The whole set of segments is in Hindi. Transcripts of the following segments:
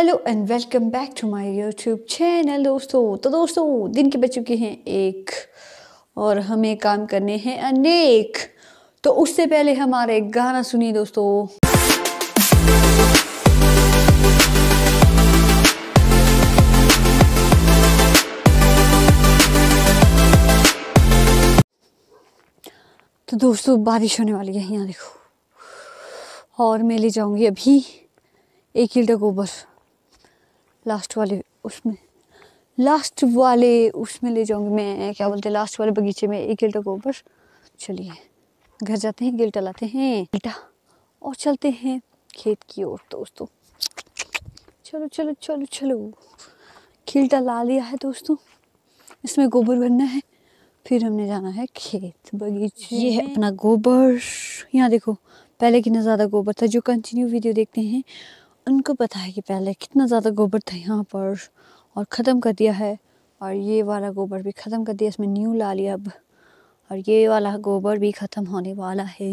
hello and welcome back to my YouTube channel दोस्तों तो दोस्तों दिन के बच चुके हैं एक और हमें काम करने हैं अनेक तो उससे पहले हमारा एक गाना सुनिए दोस्तों तो दोस्तों बारिश होने वाली है यहाँ देखो और मैं ले जाऊंगी अभी एक ही गोबर लास्ट वाले उसमें लास्ट वाले उसमें ले जाऊंगी मैं क्या बोलते हैं लास्ट वाले बगीचे में एक गिल्टा को ऊपर चलिए घर जाते हैं गिल्टा लाते हैं गिल्टा और चलते हैं खेत की ओर दोस्तों चलो चलो चलो चलो गिल्टा ला लिया है दोस्तों इसमें गोबर भरना है फिर हमने जाना है खेत बगीचे ये है अपना गोबर यहाँ देखो पहले कितना ज़्यादा गोबर था जो कंटिन्यू वीडियो देखते हैं उनको पता है कि पहले कितना ज़्यादा गोबर था यहाँ पर और ख़त्म कर दिया है और ये वाला गोबर भी ख़त्म कर दिया इसमें न्यू ला लिया अब और ये वाला गोबर भी ख़त्म होने वाला है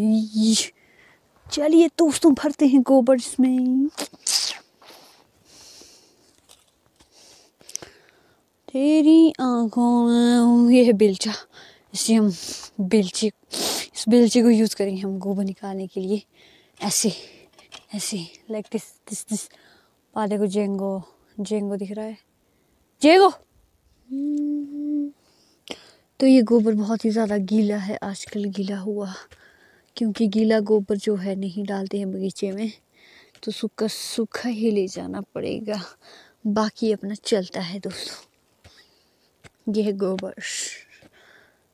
चलिए दोस्तों भरते हैं गोबर इसमें तेरी आँखों में ये है बेलचा इसे हम बिल्ची इस बेलचे को यूज़ करेंगे हम गोबर निकालने के लिए ऐसे ऐसी लाइक दिस दिस दिस पा को जेंगो जेंगो दिख रहा है जेंगो तो ये गोबर बहुत ही ज़्यादा गीला है आजकल गीला हुआ क्योंकि गीला गोबर जो है नहीं डालते हैं बगीचे में तो सूखा सूखा ही ले जाना पड़ेगा बाकी अपना चलता है दोस्तों यह गोबर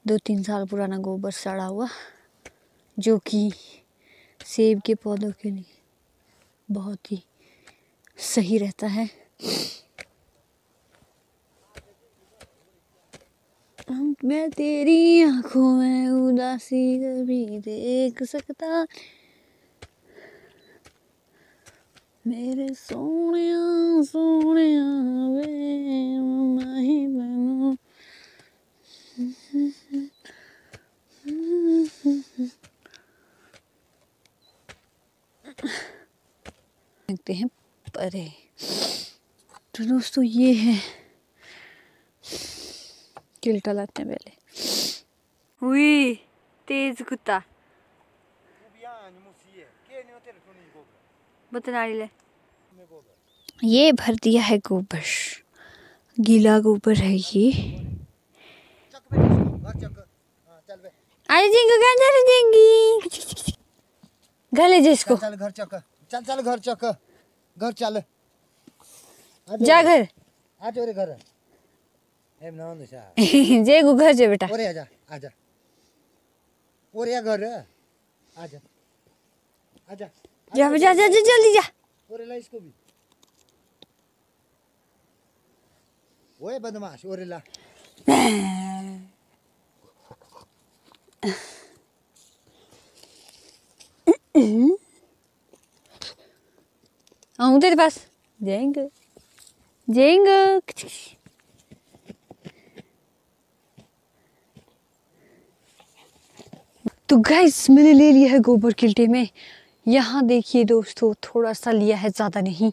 दो तीन साल पुराना गोबर सड़ा हुआ जो कि सेब के पौधों के लिए बहुत ही सही रहता है मैं तेरी आंखों में उदासी कभी देख सकता मेरे सोने सोने वे नहीं बनू सकते हैं परे तो दोस्तों ये है किल्टा लाते हैं पहले हुई तेज कुत्ता ले ये भर दिया है गोबर गीला गोबर है ये हाँ, हाँ, अरे जिंग गले जिसको चल चल घर चक घर चल जा घर आ जा रे घर एम ना होंदो सा जे गु घर जे बेटा ओरे आजा आजा ओरे आ घर आजा आजा जा जा जा जा जल्दी जा ओरे ला इसको भी ओए बदमाश ओरे ला तेरे पास जेंग जेंग तो गैस मैंने ले लिया है गोबर किल्टे में यहाँ देखिए दोस्तों थोड़ा सा लिया है ज़्यादा नहीं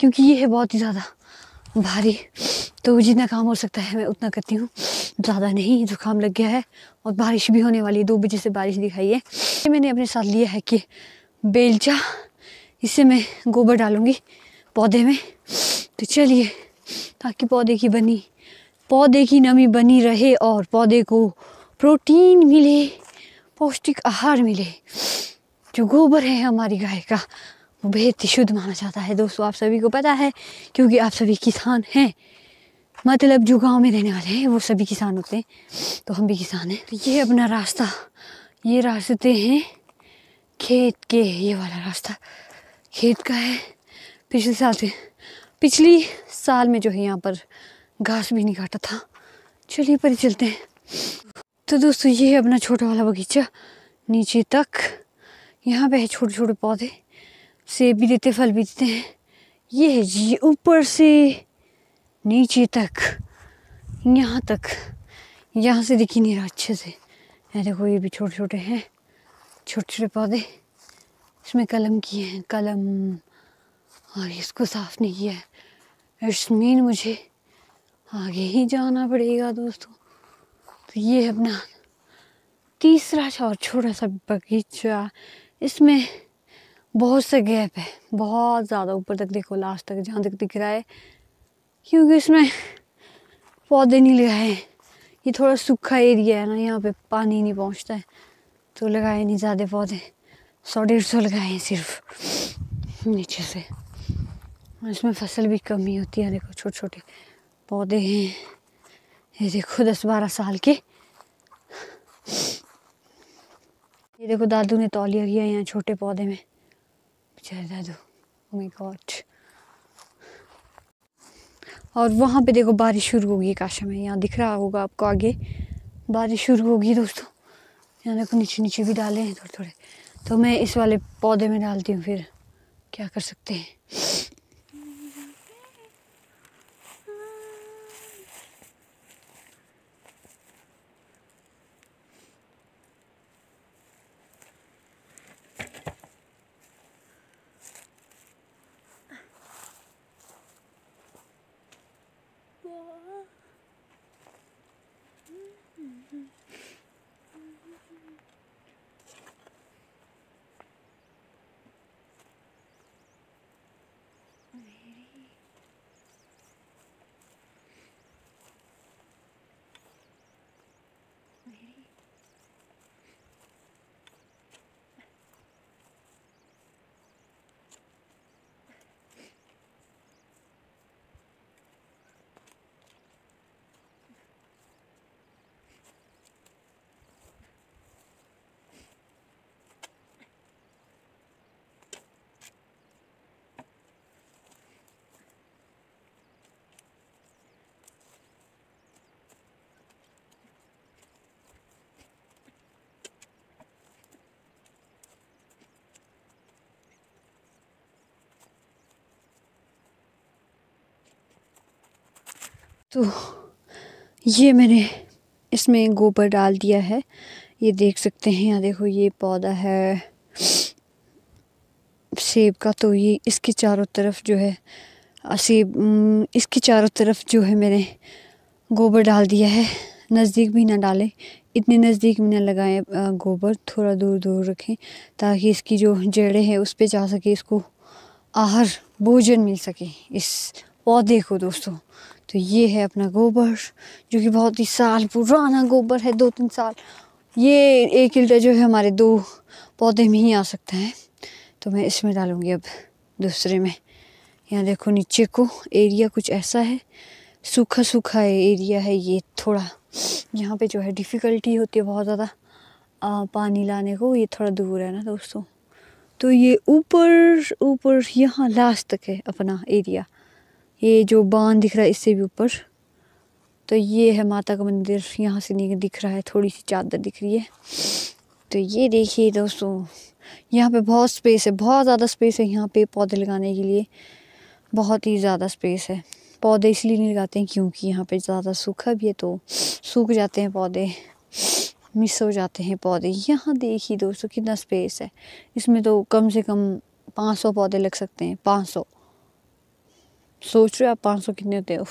क्योंकि ये है बहुत ही ज़्यादा भारी तो जितना काम हो सकता है मैं उतना करती हूँ ज़्यादा नहीं जुकाम लग गया है और बारिश भी होने वाली है दो बजे से बारिश दिखाई है मैंने अपने साथ लिया है कि बेलचा इसे मैं गोबर डालूँगी पौधे में तो चलिए ताकि पौधे की बनी पौधे की नमी बनी रहे और पौधे को प्रोटीन मिले पौष्टिक आहार मिले जो गोबर है हमारी गाय का वो बेहद ही शुद्ध माना जाता है दोस्तों आप सभी को पता है क्योंकि आप सभी किसान हैं मतलब जो गांव में रहने वाले हैं वो सभी किसान होते हैं तो हम भी किसान हैं तो ये अपना रास्ता ये रास्ते हैं खेत के ये वाला रास्ता खेत का है पिछले साल से पिछली साल में जो है यहाँ पर घास भी नहीं काटा था चलिए पर चलते हैं तो दोस्तों ये है अपना छोटा वाला बगीचा नीचे तक यहाँ पे है छोटे छोटे पौधे सेब भी देते फल भी देते हैं ये है जी ऊपर से नीचे तक यहाँ तक यहाँ से दिखी नहीं रहा अच्छे से ये देखो ये भी छोटे छोटे हैं छोटे छोटे पौधे इसमें कलम किए हैं कलम और इसको साफ नहीं किया है इट्स मीन मुझे आगे ही जाना पड़ेगा दोस्तों तो ये अपना तीसरा और छोटा सा बगीचा इसमें बहुत से गैप है बहुत ज़्यादा ऊपर तक देखो लास्ट तक जहाँ तक दिख रहा है क्योंकि इसमें पौधे नहीं लगाए हैं ये थोड़ा सूखा एरिया है ना यहाँ पे पानी नहीं पहुँचता है तो लगाए नहीं ज़्यादा पौधे सौ डेढ़ सौ लगाए हैं सिर्फ नीचे से इसमें फसल भी कम ही होती है देखो छोटे छोटे पौधे हैं ये देखो दस बारह साल के ये देखो दादू ने तौलिया किया यहाँ छोटे पौधे में बेचारे दादू माय oh गॉड और वहाँ पे देखो बारिश शुरू होगी काशा में यहाँ दिख रहा होगा आपको आगे बारिश शुरू होगी दोस्तों यहाँ देखो नीचे नीचे भी डाले हैं थोड़े थोड़े तो मैं इस वाले पौधे में डालती हूँ फिर क्या कर सकते हैं तो ये मैंने इसमें गोबर डाल दिया है ये देख सकते हैं यहाँ देखो ये पौधा है सेब का तो ये इसके चारों तरफ जो है सेब इसके चारों तरफ जो है मैंने गोबर डाल दिया है नज़दीक भी ना डालें इतने नज़दीक भी ना लगाएं गोबर थोड़ा दूर दूर रखें ताकि इसकी जो जड़ें हैं उस पर जा सके इसको आहार भोजन मिल सके इस पौधे को दोस्तों तो ये है अपना गोबर जो कि बहुत ही साल पुराना गोबर है दो तीन साल ये एक इल्टा जो है हमारे दो पौधे में ही आ सकता है तो मैं इसमें डालूँगी अब दूसरे में यहाँ देखो नीचे को एरिया कुछ ऐसा है सूखा सूखा एरिया है ये थोड़ा यहाँ पे जो है डिफ़िकल्टी होती है बहुत ज़्यादा पानी लाने को ये थोड़ा दूर है ना दोस्तों तो ये ऊपर ऊपर यहाँ लास्ट तक है अपना एरिया ये जो बांध दिख रहा है इससे भी ऊपर तो ये है माता का मंदिर यहाँ से नहीं दिख रहा है थोड़ी सी चादर दिख रही है तो ये देखिए दोस्तों यहाँ पे बहुत स्पेस है बहुत ज़्यादा स्पेस है यहाँ पे पौधे लगाने के लिए बहुत ही ज़्यादा स्पेस है पौधे इसलिए नहीं लगाते हैं क्योंकि यहाँ पे ज़्यादा सूखा भी है तो सूख जाते हैं पौधे मिस हो जाते हैं पौधे यहाँ देखिए दोस्तों कितना स्पेस है इसमें तो कम से कम पाँच पौधे लग सकते हैं पाँच सोच रहे हो आप पाँच सौ कितने होते हो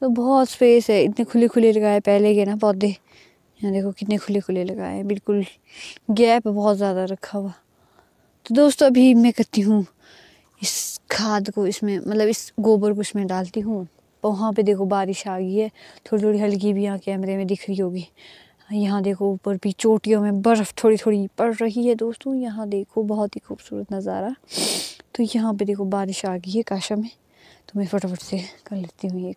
तो बहुत स्पेस है इतने खुले खुले लगाए पहले के ना पौधे यहाँ देखो कितने खुले खुले लगाए बिल्कुल गैप बहुत ज़्यादा रखा हुआ तो दोस्तों अभी मैं करती हूँ इस खाद को इसमें मतलब इस गोबर को इसमें डालती हूँ वहाँ पे देखो बारिश आ गई है थोड़ी थोड़ी हल्की भी यहाँ कैमरे में दिख रही होगी यहाँ देखो ऊपर भी चोटियों में बर्फ़ थोड़ी थोड़ी पड़ रही है दोस्तों यहाँ देखो बहुत ही खूबसूरत नज़ारा तो यहाँ पे देखो बारिश आ गई है काशा में ¡Me voy por si me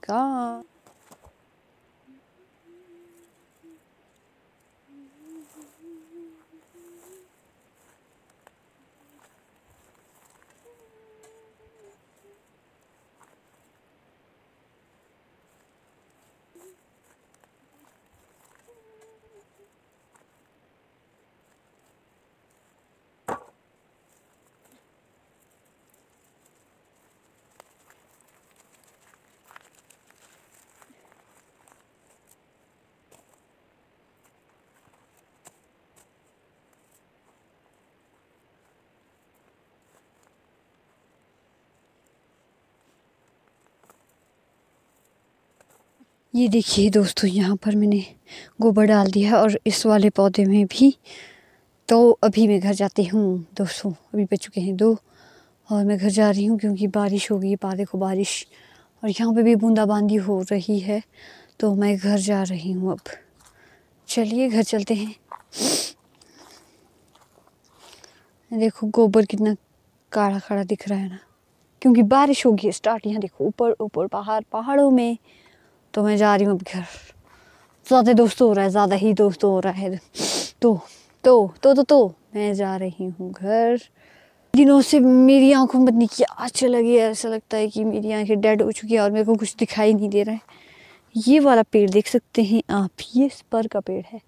ये देखिए दोस्तों यहाँ पर मैंने गोबर डाल दिया है और इस वाले पौधे में भी तो अभी मैं घर जाती हूँ दोस्तों अभी बच चुके हैं दो और मैं घर जा रही हूँ क्योंकि बारिश हो गई है पा देखो बारिश और यहाँ पे भी बूंदाबांदी हो रही है तो मैं घर जा रही हूँ अब चलिए घर चलते हैं देखो गोबर कितना काढ़ा काढ़ा दिख रहा है ना क्योंकि बारिश होगी स्टार्ट यहाँ देखो ऊपर ऊपर पहाड़ पहाड़ों में तो मैं जा रही हूँ अब घर ज़्यादा दोस्त हो रहा है ज़्यादा ही दोस्त हो रहा है तो तो तो तो तो मैं जा रही हूँ घर दिनों से मेरी आंखों में बदनी की आँच लगी है ऐसा लगता है कि मेरी आंखें डेड हो चुकी है और मेरे को कुछ दिखाई नहीं दे रहा है ये वाला पेड़ देख सकते हैं आप ये स्पर का पेड़ है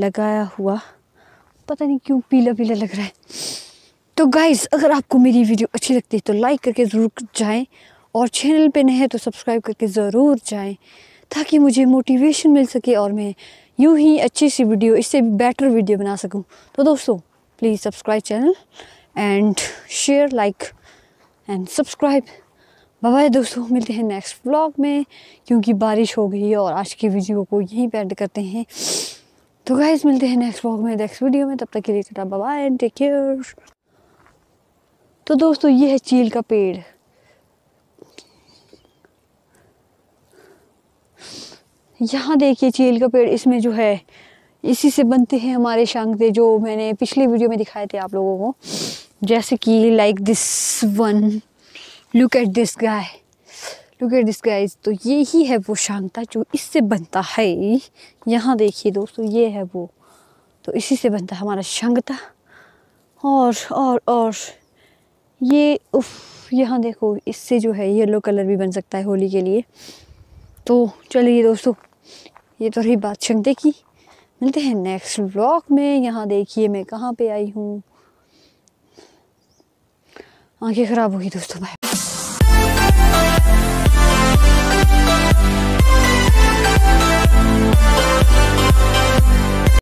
लगाया हुआ पता नहीं क्यों पीला पीला लग रहा है तो गाइज़ अगर आपको मेरी वीडियो अच्छी लगती है तो लाइक करके ज़रूर जाएं और चैनल पे नहीं है तो सब्सक्राइब करके ज़रूर जाएं ताकि मुझे मोटिवेशन मिल सके और मैं यूँ ही अच्छी सी वीडियो इससे बेटर वीडियो बना सकूँ तो दोस्तों please subscribe channel and share like and subscribe bye दोस्तों मिलते हैं नेक्स्ट व्लॉग में क्योंकि बारिश हो गई है और आज की वीडियो को यहीं पर एंड करते हैं तो गाइज मिलते हैं नेक्स्ट व्लॉग में नेक्स्ट वीडियो में तब तक के लिए tata bye and take care तो दोस्तों ये है चील का पेड़ यहाँ देखिए चील का पेड़ इसमें जो है इसी से बनते हैं हमारे शांगते जो मैंने पिछले वीडियो में दिखाए थे आप लोगों को जैसे कि like this one look at this guy look at this guy तो ये ही है वो शांता जो इससे बनता है यहाँ देखिए दोस्तों ये है वो तो इसी से बनता है हमारा शंगता और और और ये उफ यहाँ देखो इससे जो है येलो कलर भी बन सकता है होली के लिए तो चलिए दोस्तों ये तो रही बात शगदे की मिलते हैं नेक्स्ट व्लॉग में यहाँ देखिए मैं कहाँ पे आई हूँ आंखें ख़राब होगी दोस्तों बाय